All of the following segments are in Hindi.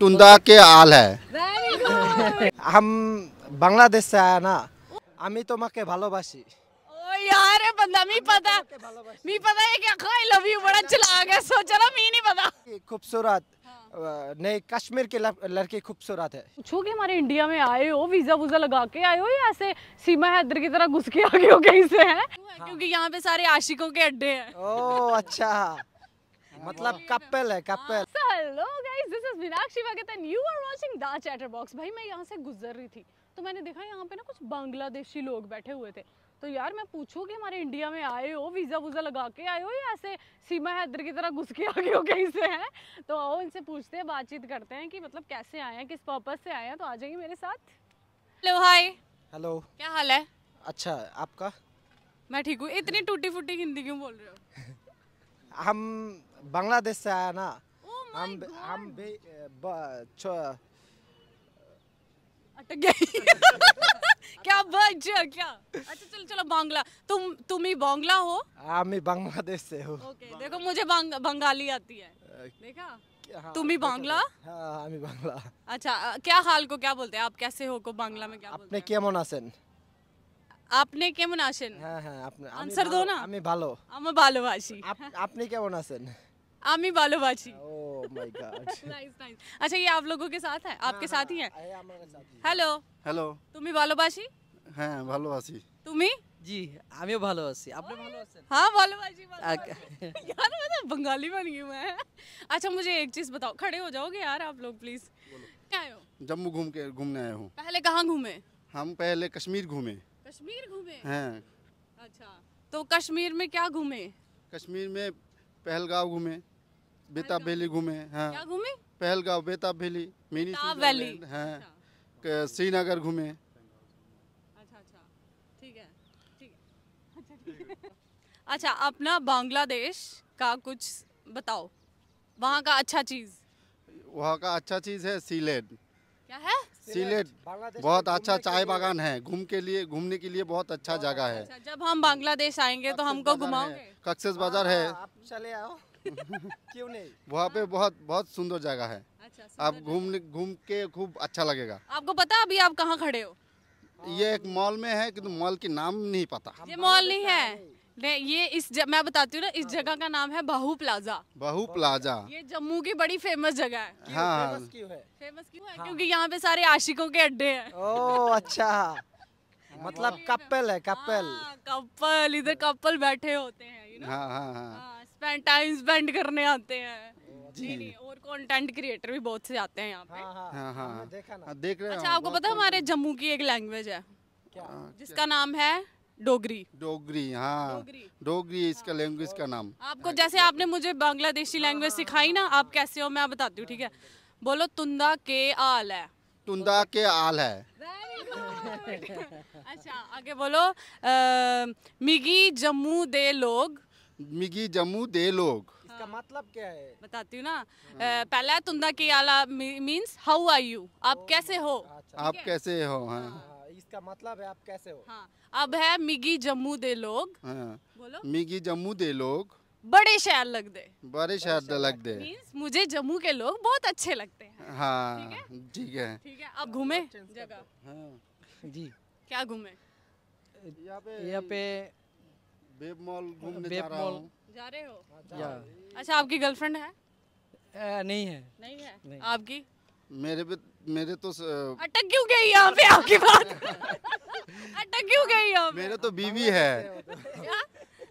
टुंदा के आल है हम बांग्लादेश से आया ना अमी আমি তোমাকে ভালোবাসি यार बंदा मी पता मी पता है क्या आई लव यू बड़ा चला गया सोचा ना मी नहीं पता खूबसूरत नहीं कश्मीर के लड़के खूबसूरत है पूछो के हमारे इंडिया में आए हो वीजा वीजा लगा के आए हो या ऐसे सीमा हैदर की तरह घुस के आ गए हो कहीं से हैं हाँ। क्योंकि यहाँ पे सारे आशिकों के अड्डे हैं ओ अच्छा मतलब हाँ। कपल है couple so hello guys this is Meenakshi Bhagat and you are watching the chatter box भाई मैं यहाँ से गुजर रही थी तो मैंने देखा यहाँ पे ना कुछ बांग्लादेशी लोग बैठे हुए थे तो यार मैं पूछूँ कि हमारे इंडिया में आए हो वीज़ा वीज़ा लगा के आए हो या ऐसे सीमा हैदर की तरह घुस के आ गए हो कहीं से हैं तो आओ इनसे पूछते हैं बातचीत करते हैं कि मतलब कैसे आए हैं किस पर्पज़ से आए हैं तो आ जाइए मेरे साथ हेलो हाय हेलो क्या हाल है अच्छा आपका मैं ठीक हूँ इतनी टूटी फूटी हिंदी क्यों बोल रहे हो हम बांग्लादेश से आया ना हम हम uh, अटक गए क्या बच्चा क्या अच्छा चलो चलो बांग्ला तुम तुम ही बांग्ला हो हाँ मैं बांग्लादेश से हूँ ओके देखो मुझे बंगाली आती है देखा हाँ, तुम ही बांग्ला हाँ, हाँ मैं बांग्ला अच्छा क्या हाल को क्या बोलते हैं आप कैसे हो को बांग्ला में क्या अपने केमन আছেন আপনি কেমন আছেন হ্যাঁ হ্যাঁ আপনি আনসার দাও না আমি ভালো আমি ভালোবাসি আপনি কেমন আছেন आमी बालो oh nice, अच्छा ये आप लोगों के साथ है आपके हाँ, हाँ, साथ ही है হ্যালো হ্যালো তুমি ভালোবাসি হ্যাঁ ভালোবাসি তুমি जी आमी बालो আছি आपने बालो আছেন हाँ बालो ভালোবাসি। यार मैं तो बंगाली बन गई मैं अच्छा मुझे एक चीज बताओ खड़े हो जाओगे यार आप लोग प्लीज क्या हो जम्मू घूम के घूमने आए हूँ पहले कहाँ घूमे हम पहले कश्मीर घूमे कश्मीर घूमे हैं अच्छा तो कश्मीर में क्या घूमे कश्मीर में पहलगाव घूमे बेताब हाँ। वैली घूमे हाँ घूमे पहलगांव बेताब वैली मिनी वैली हाँ श्रीनगर घूमे अच्छा अच्छा ठीक है ठीक अच्छा, अच्छा अपना बांग्लादेश का कुछ बताओ वहाँ का अच्छा चीज़ वहाँ का अच्छा चीज़ है सीलेट क्या है सीलेट बहुत अच्छा चाय बागान है घूम के लिए घूमने के लिए बहुत अच्छा जगह है अच्छा। जब हम बांग्लादेश आएंगे तो हमको घुमाओ कक्सेस बाजार हाँ, है आप चले आओ क्यों नहीं वहाँ पे हाँ। बहुत बहुत सुंदर जगह है अच्छा, आप घूमने घूम के खूब अच्छा लगेगा आपको पता अभी आप कहाँ खड़े हो ये एक मॉल में है कि तो मॉल के नाम नहीं पता ये मॉल नहीं है ये इस ज... मैं बताती हूँ ना इस जगह का नाम है बाहू प्लाजा बाहू प्लाजा ये जम्मू की बड़ी फेमस जगह है हाँ। क्यों? हाँ। फेमस क्यों है फेमस क्यों है हाँ। क्योंकि यहाँ पे सारे आशिकों के अड्डे हैं ओ अच्छा मतलब हाँ। कपल है कपल कपल इधर कपल बैठे होते हैं यू नो हाँ हाँ हाँ स्पेंड टाइम स्पेंड करने आते हैं जी नहीं और कंटेंट क्रिएटर भी बहुत से आते हैं यहाँ पे हाँ, हाँ। हाँ, देख रहे अच्छा आपको पता हमारे जम्मू की एक लैंग्वेज है क्या जिसका नाम है डोगरी डोगरी हाँ डोगरी, डोगरी इसका लैंग्वेज का नाम आपको जैसे आपने मुझे बांग्लादेशी लैंग्वेज सिखाई ना आप कैसे हो मैं बताती हूँ ठीक है बोलो तुंदा के आल है तुंदा के आल है अच्छा आगे बोलो मिगी जम्मू दे लोग मिगी जम्मू दे लोग इसका मतलब क्या है बताती हूँ ना हाँ। पहला तुंदा की आला मींस हाउ आर यू आप oh, कैसे हो अच्छा, अच्छा। आप कैसे हो हाँ।, हाँ। हाँ। इसका मतलब है आप कैसे हो हाँ। अब है मिगी जम्मू दे लोग हाँ। बोलो मिगी जम्मू दे लोग बड़े शहर लग दे बड़े शहर लग दे मींस मुझे जम्मू के लोग बहुत अच्छे लगते हैं हाँ ठीक है ठीक है अब घूमे जगह हाँ। जी क्या घूमे यहाँ पे यहाँ पे वेब मॉल घूमने जा रहा हूं जा रहे हो या अच्छा आपकी गर्लफ्रेंड है आ, नहीं है नहीं है नहीं। आपकी मेरे पे मेरे तो अटक क्यों गई यहाँ पे आपकी बात अटक क्यों गई यहाँ मेरे तो बीवी है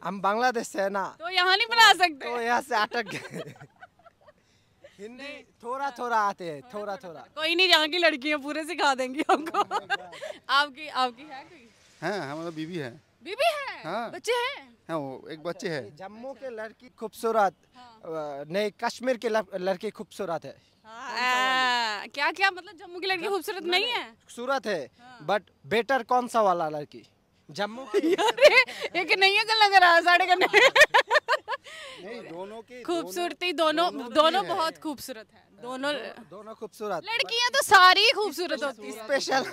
हम बांग्लादेश से है ना तो यहाँ नहीं बना सकते तो यहाँ से अटक गए हिंदी थोड़ा थोड़ा आते हैं थोड़ा थोड़ा कोई नहीं यहाँ की लड़कियाँ पूरे सिखा देंगी हमको आपकी आपकी है कोई है हमारा बीवी है बीवी हाँ बच्चे हैं हाँ वो एक बच्चे अच्छा, है जम्मू के लड़की खूबसूरत हाँ। नहीं कश्मीर के लड़की खूबसूरत है हाँ, क्या क्या मतलब जम्मू की लड़की खूबसूरत नहीं है खूबसूरत है बट हाँ। बेटर कौन सा वाला लड़की जम्मू एक नहीं है लग रहा साढ़े करने दोनों की खूबसूरती दोनों दोनों, दोनों बहुत खूबसूरत है दोनों दोनों खूबसूरत लड़कियां तो सारी खूबसूरत होती है स्पेशल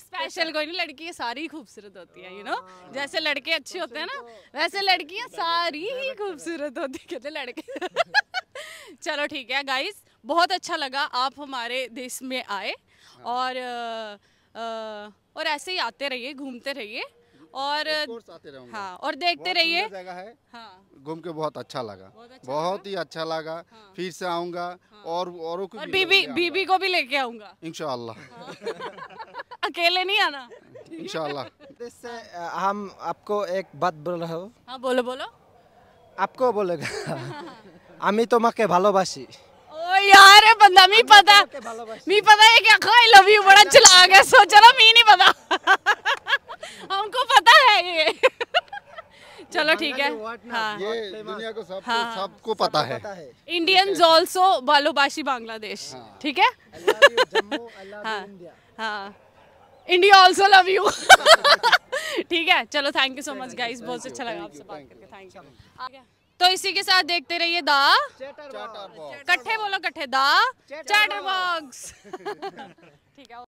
स्पेशल कोई नहीं लड़की सारी खूबसूरत होती है यू नो हाँ। जैसे लड़के अच्छे होते हैं ना तो। वैसे लड़कियां सारी ही खूबसूरत होती कहते लड़के चलो ठीक है गाइस बहुत अच्छा लगा आप हमारे देश में आए हाँ। और और ऐसे ही आते रहिए घूमते रहिए और हाँ और देखते रहिए हाँ। घूम के बहुत अच्छा लगा बहुत, अच्छा बहुत ही अच्छा लगा हाँ। फिर से आऊंगा हाँ। और औरों को और बीबी बीबी को भी लेके आऊंगा इनशाला अकेले नहीं आना इंशाल्लाह इससे हम आपको एक बात बोल रहे हो हाँ बोलो बोलो आपको बोलेगा अमी तो আমি তোমাকে ओ यार बंदा मी तो पता मी पता है क्या खाई लव यू बड़ा चला गया सोच रहा मी नहीं पता हमको पता है ये चलो ठीक है हाँ, ये दुनिया को सब हाँ, सबको पता, सब पता है इंडियंस ऑल्सो बालोबाशी बांग्लादेश ठीक है हाँ हाँ इंडिया ऑल्सो लव यू ठीक है चलो thank you so much guys बहुत अच्छा लगा आपसे बात करके थैंक यू तो इसी के साथ देखते रहिए दा कट्ठे बोलो कट्ठे दा चैटर बॉक्स ठीक है